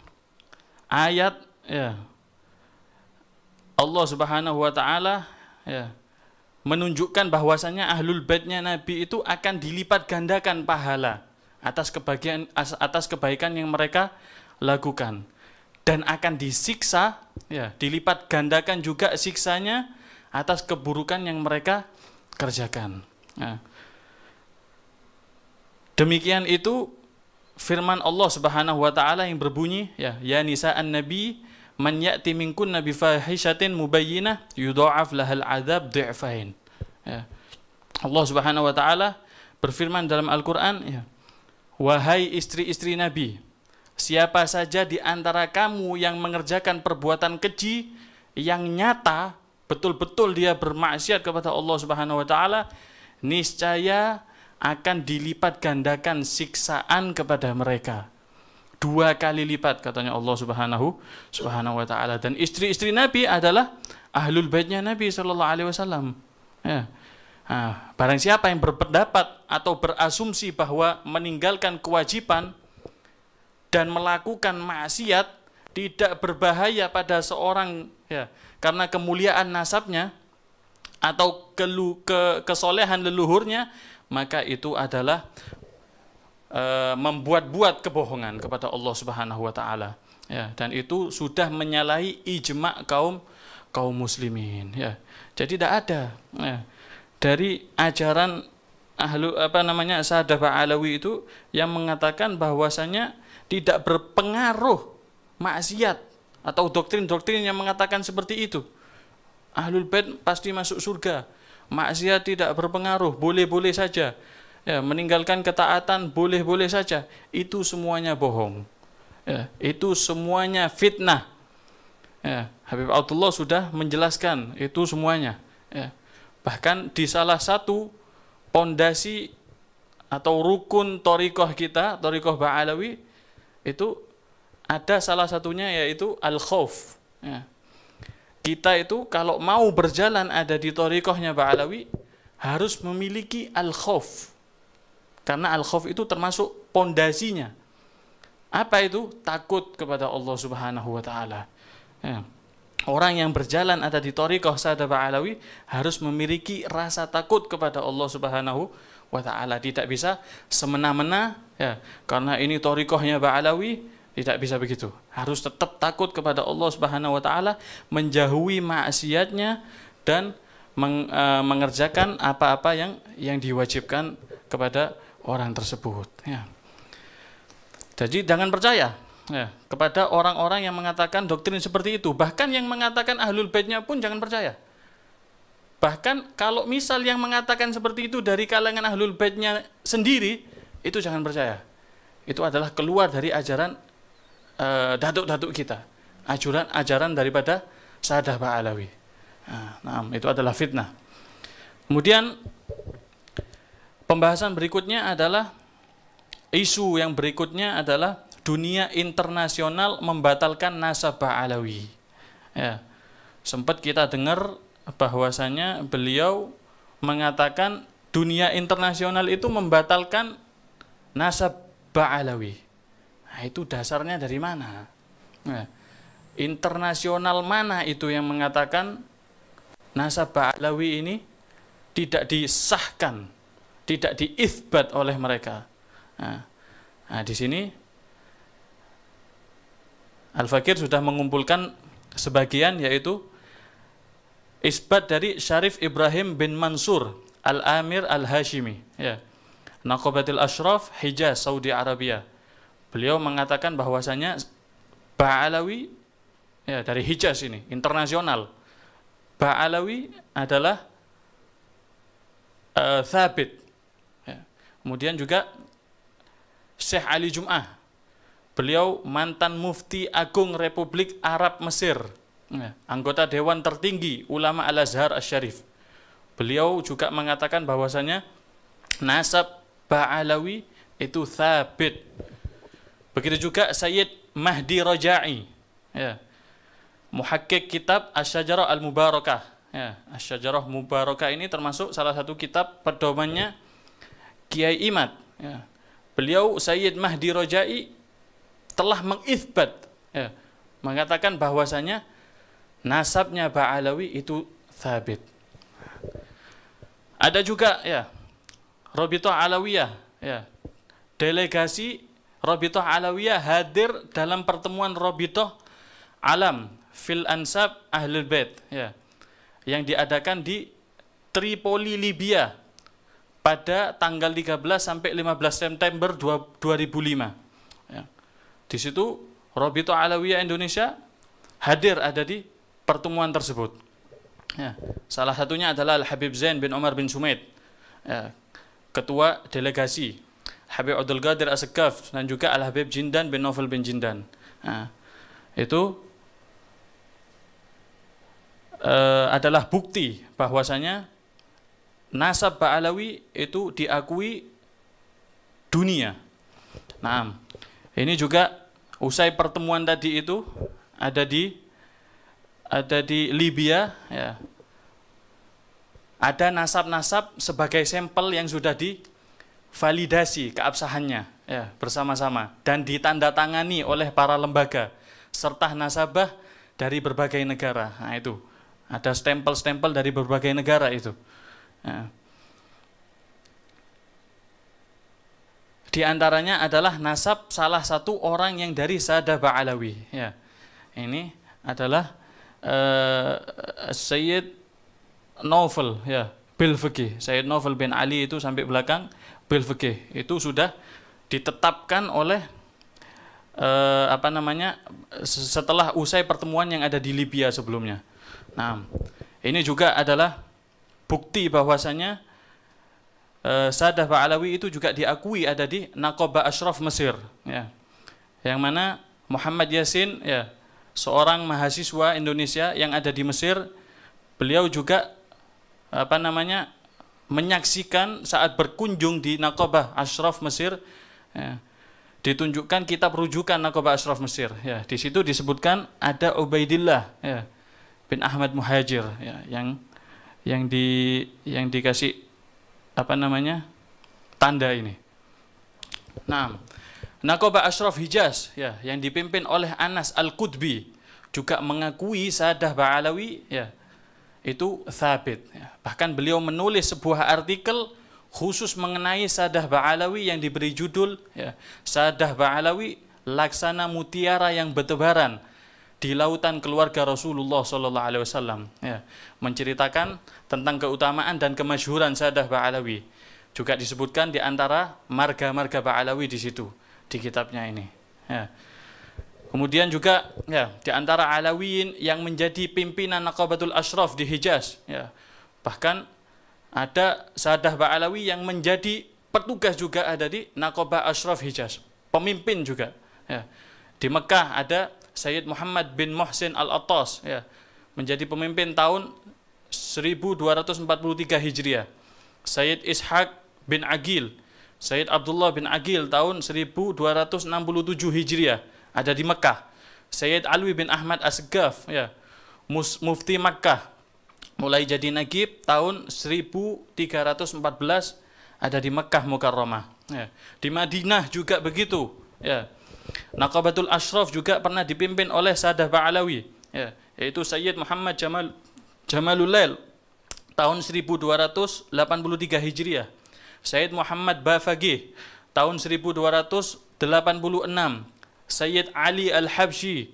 ayat ya, Allah Subhanahu wa taala ya menunjukkan bahwasannya ahlul baitnya Nabi itu akan dilipat gandakan pahala atas kebagian atas kebaikan yang mereka lakukan dan akan disiksa ya dilipat gandakan juga siksanya atas keburukan yang mereka kerjakan. Nah, demikian itu firman Allah Subhanahu wa taala yang berbunyi ya ya nisaan nabi man ya'ti minkunna bi fahishatin mubayyinah yudha'af lahal adzab dhi'fain. Ya. Allah Subhanahu wa taala berfirman dalam Al-Qur'an ya. Wahai istri-istri Nabi, siapa saja di antara kamu yang mengerjakan perbuatan keji yang nyata betul-betul dia bermaksiat kepada Allah Subhanahu wa taala, niscaya akan dilipat gandakan siksaan kepada mereka dua kali lipat katanya Allah Subhanahu Subhanahu wa taala dan istri-istri Nabi adalah ahlul baitnya Nabi sallallahu alaihi wasallam. Ya. Nah, barang siapa yang berpendapat atau berasumsi bahwa meninggalkan kewajiban dan melakukan maksiat tidak berbahaya pada seorang ya karena kemuliaan nasabnya atau ke, ke kesolehan leluhurnya maka itu adalah e, membuat-buat kebohongan kepada Allah Subhanahu wa taala. Ya, dan itu sudah menyalahi ijma kaum kaum muslimin, ya. Jadi tidak ada ya. dari ajaran ahlu apa namanya Sadabah Alawi itu yang mengatakan bahwasanya tidak berpengaruh maksiat atau doktrin-doktrin yang mengatakan seperti itu. Ahlul bait pasti masuk surga. Maksiat tidak berpengaruh, boleh-boleh saja ya, meninggalkan ketaatan boleh-boleh saja. Itu semuanya bohong. Ya, itu semuanya fitnah. Ya, Habib Abdullah sudah menjelaskan itu semuanya. Ya. Bahkan di salah satu pondasi atau rukun torikoh kita, torikoh Ba'alawi, itu ada salah satunya yaitu al-khawf. Ya. Kita itu kalau mau berjalan ada di torikohnya Ba'alawi, harus memiliki al-khawf. Karena al-khauf itu termasuk pondasinya. Apa itu? Takut kepada Allah Subhanahu wa taala. Ya. Orang yang berjalan ada di Torikoh Sadaba Alawi harus memiliki rasa takut kepada Allah Subhanahu wa taala. Tidak bisa semena-mena ya, karena ini Torikohnya Ba'alawi, tidak bisa begitu. Harus tetap takut kepada Allah Subhanahu wa taala, menjauhi maksiatnya dan eh, mengerjakan apa-apa yang yang diwajibkan kepada orang tersebut. Ya. Jadi jangan percaya ya, kepada orang-orang yang mengatakan doktrin seperti itu. Bahkan yang mengatakan ahlul baitnya pun jangan percaya. Bahkan kalau misal yang mengatakan seperti itu dari kalangan ahlul baitnya sendiri, itu jangan percaya. Itu adalah keluar dari ajaran eh, datuk-datuk kita. Ajaran ajaran daripada Sadah Alawi. alawi. Ah, nah, itu adalah fitnah. Kemudian Pembahasan berikutnya adalah isu yang berikutnya adalah dunia internasional membatalkan nasabah Alawi. Ya. Sempat kita dengar bahwasanya beliau mengatakan dunia internasional itu membatalkan nasabah Alawi. Nah, itu dasarnya dari mana? Nah, internasional mana itu yang mengatakan nasabah Alawi ini tidak disahkan tidak diisbat oleh mereka. Nah, nah di sini Al-Fakir sudah mengumpulkan sebagian yaitu isbat dari Syarif Ibrahim bin Mansur Al-Amir Al-Hashimi ya. Nakobatil Ashraf Hijaz Saudi Arabia. Beliau mengatakan bahwasanya Ba'alawi ya dari Hijaz ini internasional. Ba'alawi adalah uh, thabit Kemudian juga Syekh Ali Jum'ah. Beliau mantan mufti agung Republik Arab Mesir. Ya, anggota dewan tertinggi ulama Al-Azhar Asyarif. Beliau juga mengatakan bahwasanya nasab Ba'alawi itu thabit. Begitu juga Sayyid Mahdi Raja'i. Ya. Muhakkik kitab Asyajarah Al-Mubarakah. Ya, Asyajarah Mubarakah ini termasuk salah satu kitab pedomannya Kiai Imad. Ya. Beliau Sayyid Mahdi Rojai telah mengibat, ya, mengatakan bahwasanya nasabnya Ba'alawi itu sabit. Ada juga ya Robito Alawiyah ya. Delegasi Robito Alawiyah hadir dalam pertemuan Robito Alam fil Ansab Ahlul Bait ya. Yang diadakan di Tripoli Libya pada tanggal 13 sampai 15 September 2005. Ya. Di situ Robito Alawiyah Indonesia hadir ada di pertemuan tersebut. Ya. Salah satunya adalah habib Zain bin Omar bin Sumaid, ya. ketua delegasi Habib Abdul Qadir Asegaf dan juga Al-Habib Jindan bin Novel bin Jindan. Nah, itu uh, adalah bukti bahwasanya nasab Ba'alawi itu diakui dunia. Nah, ini juga usai pertemuan tadi itu ada di ada di Libya ya. Ada nasab-nasab sebagai sampel yang sudah divalidasi keabsahannya ya bersama-sama dan ditandatangani oleh para lembaga serta nasabah dari berbagai negara. Nah itu ada stempel-stempel dari berbagai negara itu. Nah. Di antaranya adalah nasab salah satu orang yang dari Sadaba Alawi. Ya. Ini adalah uh, Sayyid Novel ya, Bil Sayyid Novel bin Ali itu sampai belakang Bil Itu sudah ditetapkan oleh uh, apa namanya setelah usai pertemuan yang ada di Libya sebelumnya. Nah, ini juga adalah bukti bahwasanya eh, Sadah Ba'alawi itu juga diakui ada di Nakoba Ashraf Mesir ya. yang mana Muhammad Yasin ya seorang mahasiswa Indonesia yang ada di Mesir beliau juga apa namanya menyaksikan saat berkunjung di nakoba Ashraf Mesir ya, ditunjukkan kitab rujukan nakoba Ashraf Mesir ya di situ disebutkan ada Ubaidillah ya, bin Ahmad Muhajir ya, yang yang di yang dikasih apa namanya tanda ini. Nah, Nakoba Ashraf Hijaz ya yang dipimpin oleh Anas Al Qudbi juga mengakui Sadah Ba'alawi ya itu sabit. ya. bahkan beliau menulis sebuah artikel khusus mengenai Sadah Ba'alawi yang diberi judul ya Sadah Ba'alawi laksana mutiara yang betebaran di lautan keluarga Rasulullah saw Alaihi Wasallam ya, menceritakan tentang keutamaan dan kemasyhuran Sadah Ba'alawi juga disebutkan di antara marga-marga Ba'alawi di situ di kitabnya ini ya. kemudian juga ya, di antara Alawiyin yang menjadi pimpinan Naqabatul Ashraf di Hijaz ya. bahkan ada Sadah Ba'alawi yang menjadi petugas juga ada di Nakobah Ashraf Hijaz pemimpin juga ya. di Mekah ada Sayyid Muhammad bin Mohsin Al-Attas ya, menjadi pemimpin tahun 1243 Hijriah. Sayyid Ishaq bin Agil, Sayyid Abdullah bin Agil tahun 1267 Hijriah ada di Mekah. Sayyid Alwi bin Ahmad Asgaf ya, Mufti Makkah mulai jadi nagib tahun 1314 ada di Mekah Mukarramah. Ya. Di Madinah juga begitu. Ya Naqabatul Ashraf juga pernah dipimpin oleh Sadah Ba'alawi, ya, yaitu Sayyid Muhammad Jamal Jamalulail tahun 1283 Hijriah. Sayyid Muhammad Bafagih tahun 1286. Sayyid Ali Al-Habsyi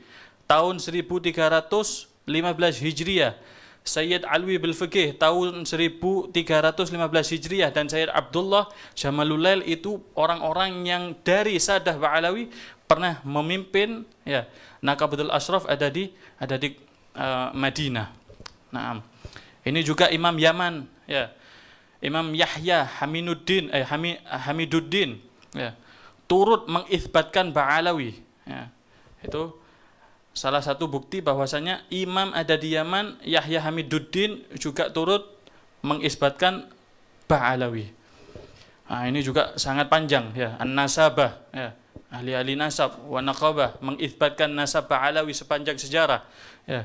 tahun 1315 Hijriah. Sayyid Alwi bil tahun 1315 Hijriah dan Sayyid Abdullah Jamalulail itu orang-orang yang dari Sadah Ba'alawi pernah memimpin ya Naqabatul Ashraf ada di ada di uh, Madinah. Nah, ini juga Imam Yaman ya. Imam Yahya Hamiduddin eh Hami, Hamiduddin ya. Turut mengisbatkan Ba'alawi ya. Itu salah satu bukti bahwasanya imam ada di Yaman Yahya Hamiduddin juga turut mengisbatkan Ba'alawi. Nah, ini juga sangat panjang ya, An-Nasabah ya ahli-ahli nasab wa naqabah mengisbatkan nasab Alawi sepanjang sejarah ya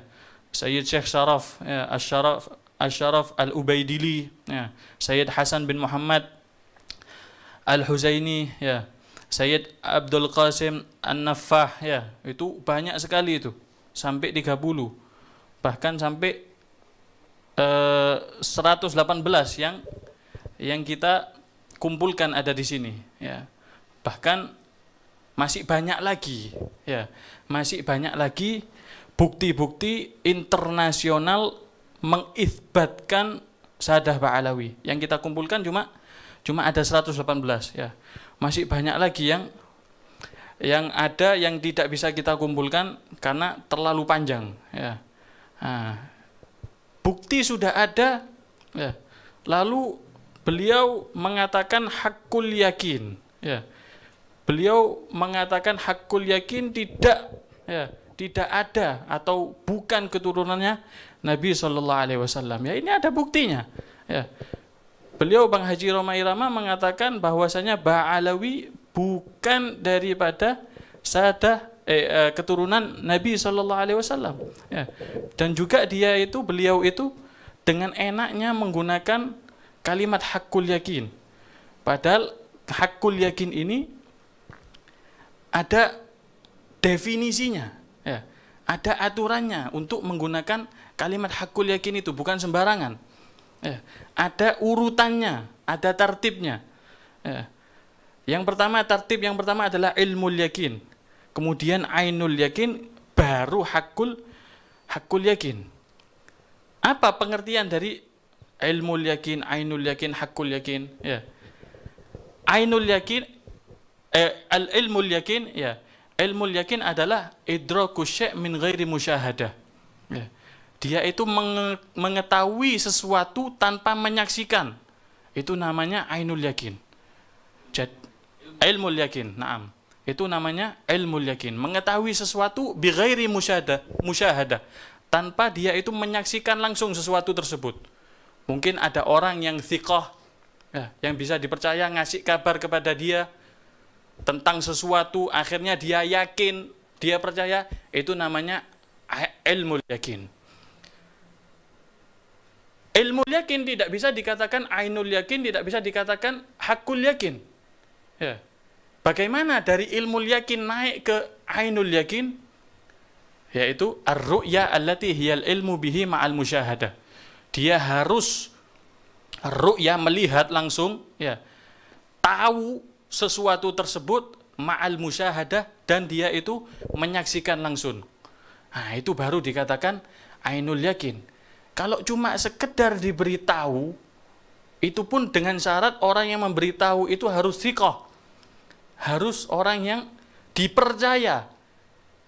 Sayyid Syekh Syaraf ya Asy-Syaraf Asy-Syaraf Al-Ubaidili ya Sayyid Hasan bin Muhammad Al-Huzaini ya Sayyid Abdul Qasim An-Naffah ya itu banyak sekali itu sampai 30 bahkan sampai uh, eh, 118 yang yang kita kumpulkan ada di sini ya bahkan masih banyak lagi ya masih banyak lagi bukti-bukti internasional mengisbatkan Sadah Ba'alawi yang kita kumpulkan cuma cuma ada 118 ya masih banyak lagi yang yang ada yang tidak bisa kita kumpulkan karena terlalu panjang ya nah, bukti sudah ada ya lalu beliau mengatakan hakul yakin ya beliau mengatakan hakul yakin tidak ya, tidak ada atau bukan keturunannya Nabi Shallallahu Alaihi Wasallam. Ya ini ada buktinya. Ya. Beliau Bang Haji Roma Irama mengatakan bahwasanya Ba'alawi bukan daripada sadah eh, eh, keturunan Nabi Shallallahu Alaihi Wasallam. Ya. Dan juga dia itu beliau itu dengan enaknya menggunakan kalimat hakul yakin. Padahal hakul yakin ini ada definisinya, ya. ada aturannya untuk menggunakan kalimat hakul yakin itu bukan sembarangan. Ya. Ada urutannya, ada tertibnya. Ya. Yang pertama tertib yang pertama adalah ilmu yakin, kemudian ainul yakin, baru hakul hakul yakin. Apa pengertian dari ilmu yakin, ainul yakin, hakul yakin? Ya. Ainul yakin eh, al ilmu yakin ya ilmu yakin adalah idraku syai' min ghairi musyahadah ya. dia itu mengetahui sesuatu tanpa menyaksikan itu namanya ainul yakin Jad, ilmu yakin naam itu namanya ilmul yakin mengetahui sesuatu bi ghairi musyahada, musyahadah tanpa dia itu menyaksikan langsung sesuatu tersebut mungkin ada orang yang thiqah ya, yang bisa dipercaya ngasih kabar kepada dia tentang sesuatu akhirnya dia yakin dia percaya itu namanya ilmu yakin ilmu yakin tidak bisa dikatakan ainul yakin tidak bisa dikatakan hakul yakin ya bagaimana dari ilmu yakin naik ke ainul yakin yaitu ar-ru'ya allati hiyal ilmu bihi ma'al musyahadah dia harus ru'ya melihat langsung ya tahu sesuatu tersebut ma'al musyahadah dan dia itu menyaksikan langsung. Nah, itu baru dikatakan ainul yakin. Kalau cuma sekedar diberitahu, itu pun dengan syarat orang yang memberitahu itu harus sikoh. Harus orang yang dipercaya.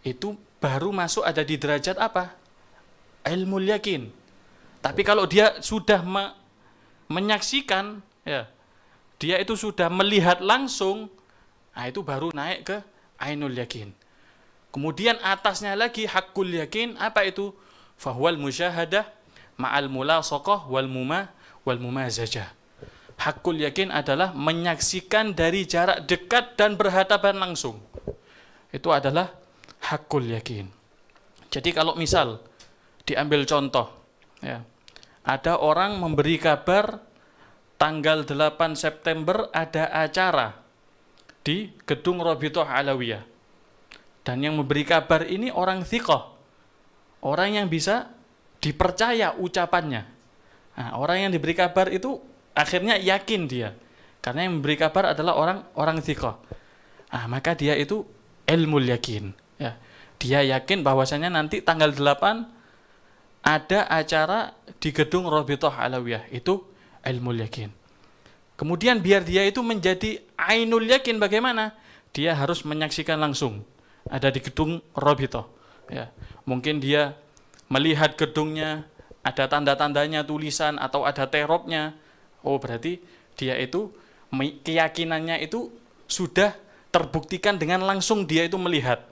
Itu baru masuk ada di derajat apa? Ilmu yakin. Tapi kalau dia sudah me menyaksikan, ya, dia itu sudah melihat langsung, nah itu baru naik ke ainul yakin. Kemudian atasnya lagi hakul yakin apa itu? Fahwal musyahadah ma'al mulasokoh wal muma wal mumazajah. Hakul yakin adalah menyaksikan dari jarak dekat dan berhadapan langsung. Itu adalah hakul yakin. Jadi kalau misal diambil contoh, ya, ada orang memberi kabar tanggal 8 September ada acara di Gedung Robitoh Alawiyah. Dan yang memberi kabar ini orang thikoh. Orang yang bisa dipercaya ucapannya. Nah, orang yang diberi kabar itu akhirnya yakin dia. Karena yang memberi kabar adalah orang orang thikoh. Nah, maka dia itu ilmu yakin. Ya. Dia yakin bahwasanya nanti tanggal 8 ada acara di gedung Robitoh Alawiyah. Itu ilmu yakin. Kemudian biar dia itu menjadi ainul yakin bagaimana? Dia harus menyaksikan langsung. Ada di gedung Robito. Ya. Mungkin dia melihat gedungnya, ada tanda-tandanya tulisan atau ada teropnya. Oh berarti dia itu keyakinannya itu sudah terbuktikan dengan langsung dia itu melihat.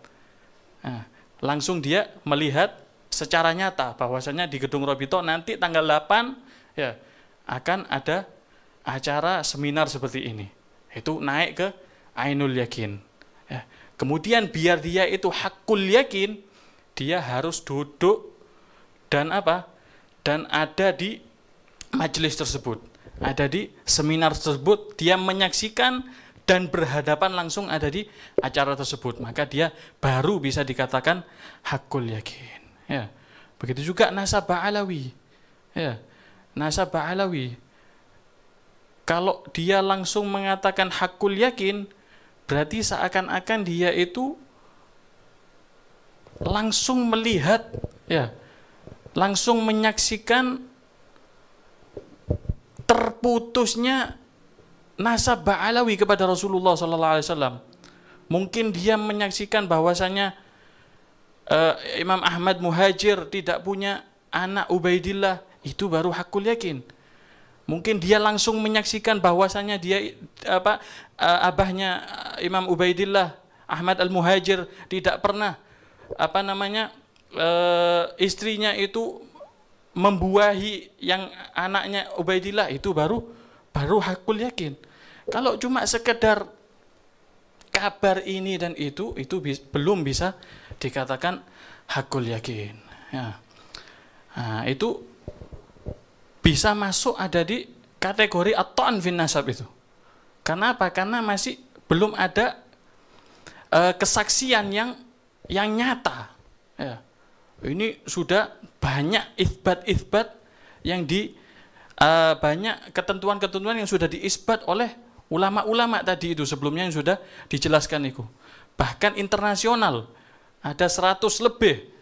Nah, langsung dia melihat secara nyata bahwasanya di gedung Robito nanti tanggal 8 ya akan ada acara seminar seperti ini. Itu naik ke ainul yakin. Ya. Kemudian biar dia itu hakul yakin, dia harus duduk dan apa? Dan ada di majelis tersebut, ada di seminar tersebut, dia menyaksikan dan berhadapan langsung ada di acara tersebut. Maka dia baru bisa dikatakan hakul yakin. Ya. Begitu juga nasabah alawi. Ya nasabah alawi kalau dia langsung mengatakan hakul yakin berarti seakan-akan dia itu langsung melihat ya langsung menyaksikan terputusnya nasab Alawi kepada Rasulullah Sallallahu Alaihi Wasallam. Mungkin dia menyaksikan bahwasanya uh, Imam Ahmad Muhajir tidak punya anak Ubaidillah itu baru hakul yakin. Mungkin dia langsung menyaksikan bahwasannya dia apa eh, abahnya eh, Imam Ubaidillah Ahmad Al-Muhajir tidak pernah apa namanya eh, istrinya itu membuahi yang anaknya Ubaidillah itu baru baru hakul yakin. Kalau cuma sekedar kabar ini dan itu itu bis, belum bisa dikatakan hakul yakin. Ya. Nah, itu bisa masuk ada di kategori atau fin nasab itu. Karena apa? Karena masih belum ada e, kesaksian yang yang nyata. Ya. Ini sudah banyak isbat-isbat yang di e, banyak ketentuan-ketentuan yang sudah diisbat oleh ulama-ulama tadi itu sebelumnya yang sudah dijelaskan itu. Bahkan internasional ada 100 lebih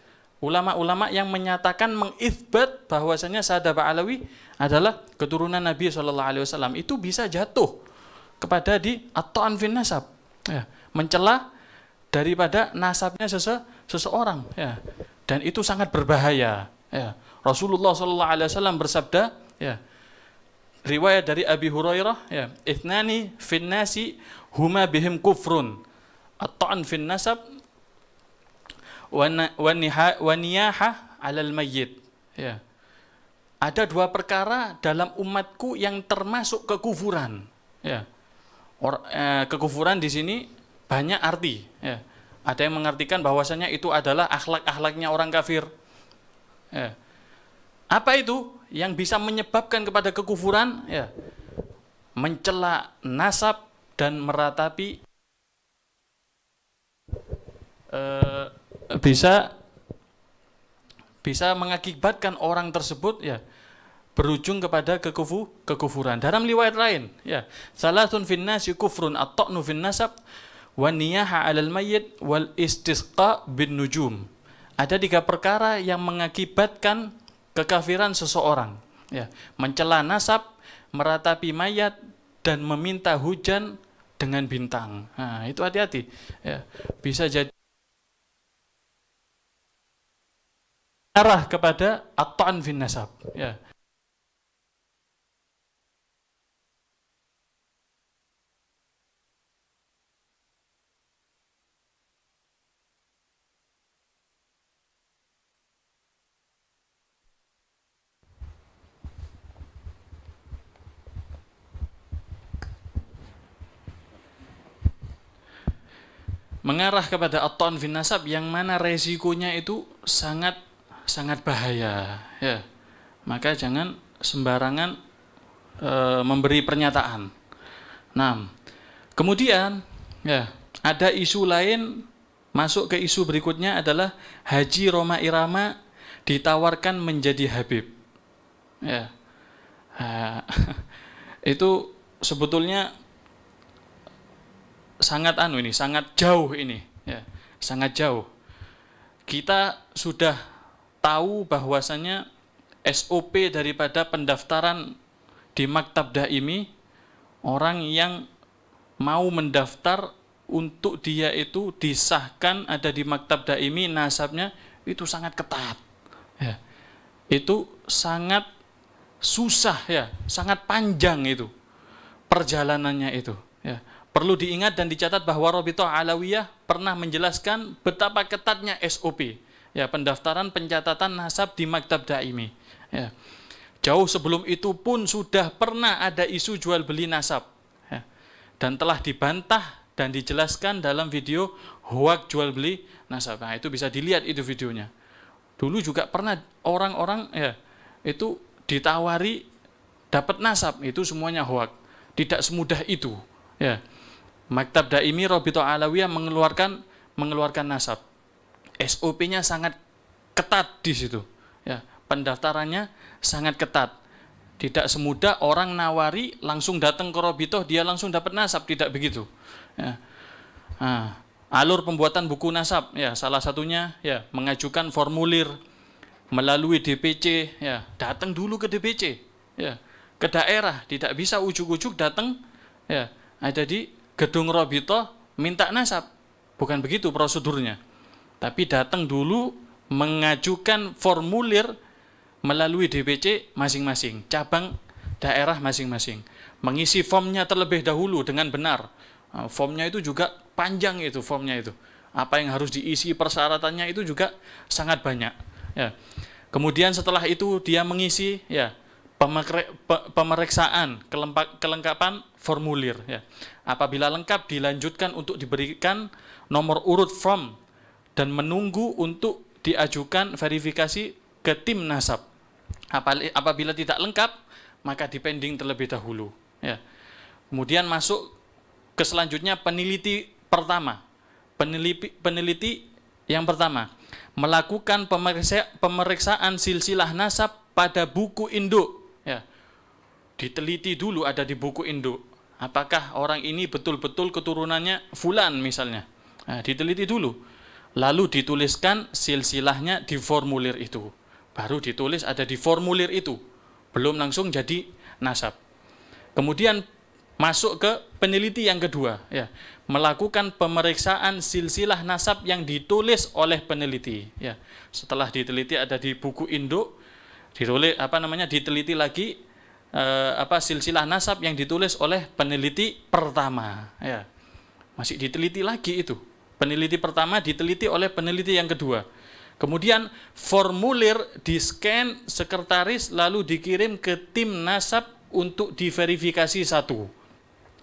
ulama-ulama yang menyatakan mengisbat bahwasanya Sadaba Alawi adalah keturunan Nabi Shallallahu Alaihi Wasallam itu bisa jatuh kepada di atau anfin nasab, ya, mencela daripada nasabnya sese, seseorang, ya. dan itu sangat berbahaya. Ya. Rasulullah Shallallahu Alaihi Wasallam bersabda, ya, riwayat dari Abi Hurairah, ya, finnasi huma bihim kufrun, atau anfin nasab waniyahah alal mayyit. Ya. Ada dua perkara dalam umatku yang termasuk kekufuran. Ya. Or, eh, kekufuran di sini banyak arti. Ya. Ada yang mengartikan bahwasanya itu adalah akhlak-akhlaknya orang kafir. Ya. Apa itu yang bisa menyebabkan kepada kekufuran? Ya. Mencela nasab dan meratapi eh, bisa bisa mengakibatkan orang tersebut ya berujung kepada kekufu, kekufuran. Dalam riwayat lain, ya, salatun finnas kufrun at-ta'nu finnasab nasab 'alal mayyit wal istisqa bin nujum. Ada tiga perkara yang mengakibatkan kekafiran seseorang, ya, mencela nasab, meratapi mayat dan meminta hujan dengan bintang. Nah, itu hati-hati. Ya, bisa jadi arah kepada at taan fin nasab. Ya. mengarah kepada at-ta'n fin nasab yang mana resikonya itu sangat sangat bahaya ya maka jangan sembarangan e, memberi pernyataan nah kemudian ya ada isu lain masuk ke isu berikutnya adalah Haji Roma Irama ditawarkan menjadi Habib ya ha, itu sebetulnya sangat anu ini sangat jauh ini ya sangat jauh kita sudah tahu bahwasannya SOP daripada pendaftaran di Maktab Daimi orang yang mau mendaftar untuk dia itu disahkan ada di Maktab Daimi nasabnya itu sangat ketat ya. itu sangat susah ya sangat panjang itu perjalanannya itu ya. Perlu diingat dan dicatat bahwa Robito Alawiyah pernah menjelaskan betapa ketatnya SOP ya pendaftaran pencatatan nasab di Maktab Daimi. Ya. Jauh sebelum itu pun sudah pernah ada isu jual beli nasab ya. dan telah dibantah dan dijelaskan dalam video hoak jual beli nasab. Nah, itu bisa dilihat itu videonya. Dulu juga pernah orang-orang ya itu ditawari dapat nasab itu semuanya hoak. Tidak semudah itu ya. Maktab Daimi Robito Alawiyah mengeluarkan mengeluarkan nasab SOP-nya sangat ketat di situ. Ya, pendaftarannya sangat ketat. Tidak semudah orang nawari langsung datang ke Robito dia langsung dapat nasab, tidak begitu. Ya. Nah, alur pembuatan buku nasab, ya salah satunya ya mengajukan formulir melalui DPC, ya datang dulu ke DPC, ya ke daerah, tidak bisa ujuk-ujuk datang, ya ada nah, di gedung Robito minta nasab, bukan begitu prosedurnya. Tapi datang dulu mengajukan formulir melalui DPC masing-masing, cabang daerah masing-masing. Mengisi formnya terlebih dahulu dengan benar. Eh, formnya itu juga panjang itu formnya itu. Apa yang harus diisi persyaratannya itu juga sangat banyak. Ya. Kemudian setelah itu dia mengisi ya pemeriksaan kelengkapan formulir. Ya. Apabila lengkap dilanjutkan untuk diberikan nomor urut form dan menunggu untuk diajukan verifikasi ke tim nasab. Apabila tidak lengkap, maka dipending terlebih dahulu. Ya. Kemudian masuk ke selanjutnya peneliti pertama. Peneliti, peneliti yang pertama, melakukan pemeriksa, pemeriksaan silsilah nasab pada buku induk. Ya. Diteliti dulu ada di buku induk. Apakah orang ini betul-betul keturunannya fulan misalnya. Nah, diteliti dulu lalu dituliskan silsilahnya di formulir itu. Baru ditulis ada di formulir itu, belum langsung jadi nasab. Kemudian masuk ke peneliti yang kedua, ya, melakukan pemeriksaan silsilah nasab yang ditulis oleh peneliti. Ya, setelah diteliti ada di buku induk, ditulis apa namanya diteliti lagi eh, apa silsilah nasab yang ditulis oleh peneliti pertama. Ya, masih diteliti lagi itu Peneliti pertama diteliti oleh peneliti yang kedua. Kemudian formulir di scan sekretaris lalu dikirim ke tim nasab untuk diverifikasi satu.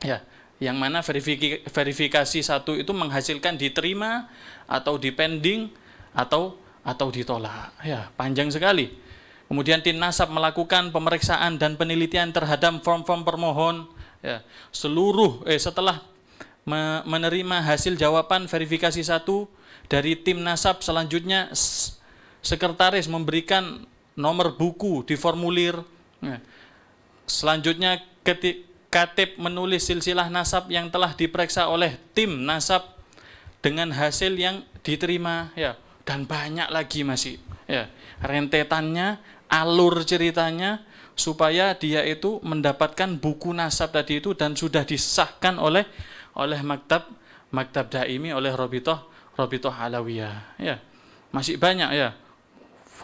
Ya, yang mana verifikasi, satu itu menghasilkan diterima atau dipending atau atau ditolak. Ya, panjang sekali. Kemudian tim nasab melakukan pemeriksaan dan penelitian terhadap form-form permohon. Ya, seluruh eh setelah menerima hasil jawaban verifikasi satu dari tim nasab selanjutnya sekretaris memberikan nomor buku di formulir nah, selanjutnya ketik katip menulis silsilah nasab yang telah diperiksa oleh tim nasab dengan hasil yang diterima ya dan banyak lagi masih ya rentetannya alur ceritanya supaya dia itu mendapatkan buku nasab tadi itu dan sudah disahkan oleh oleh maktab maktab daimi oleh Robitoh Robitoh Alawiyah ya masih banyak ya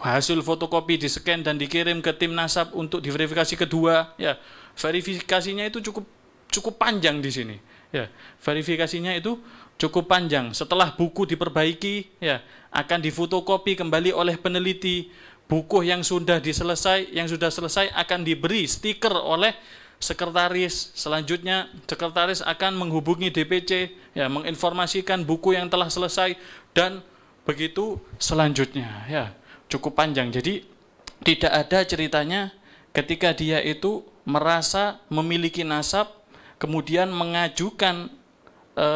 hasil fotokopi di scan dan dikirim ke tim nasab untuk diverifikasi kedua ya verifikasinya itu cukup cukup panjang di sini ya verifikasinya itu cukup panjang setelah buku diperbaiki ya akan difotokopi kembali oleh peneliti buku yang sudah diselesai yang sudah selesai akan diberi stiker oleh sekretaris. Selanjutnya sekretaris akan menghubungi DPC ya menginformasikan buku yang telah selesai dan begitu selanjutnya ya. Cukup panjang. Jadi tidak ada ceritanya ketika dia itu merasa memiliki nasab kemudian mengajukan e,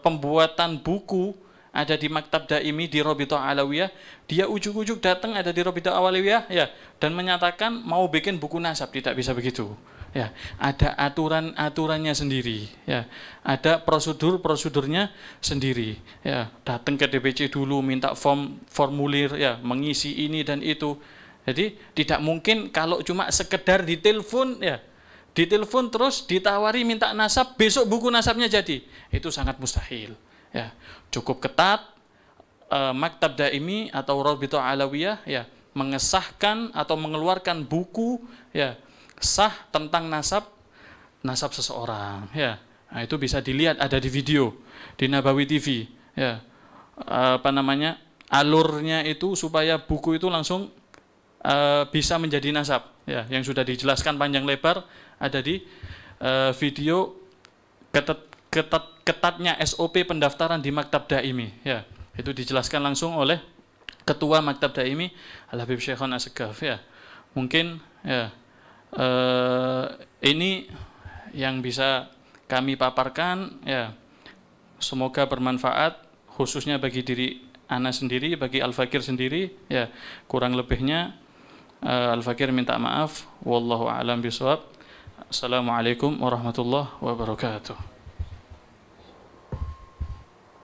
pembuatan buku ada di Maktab Daimi di Robito Alawiyah, dia ujuk-ujuk datang ada di Robito Alawiyah ya dan menyatakan mau bikin buku nasab tidak bisa begitu ya ada aturan aturannya sendiri ya ada prosedur prosedurnya sendiri ya datang ke DPC dulu minta form formulir ya mengisi ini dan itu jadi tidak mungkin kalau cuma sekedar ditelepon ya ditelepon terus ditawari minta nasab besok buku nasabnya jadi itu sangat mustahil ya cukup ketat eh, maktab daimi atau robito alawiyah ya mengesahkan atau mengeluarkan buku ya sah tentang nasab nasab seseorang ya nah, itu bisa dilihat ada di video di Nabawi TV ya apa namanya alurnya itu supaya buku itu langsung uh, bisa menjadi nasab ya yang sudah dijelaskan panjang lebar ada di uh, video ketat, ketat ketatnya SOP pendaftaran di Maktab Daimi ya itu dijelaskan langsung oleh ketua Maktab Daimi Al Habib Syekhon Asgaf ya mungkin ya eh, ini yang bisa kami paparkan ya semoga bermanfaat khususnya bagi diri Ana sendiri, bagi Al-Fakir sendiri ya kurang lebihnya eh, Al-Fakir minta maaf wallahu alam biswab. Assalamualaikum warahmatullahi wabarakatuh.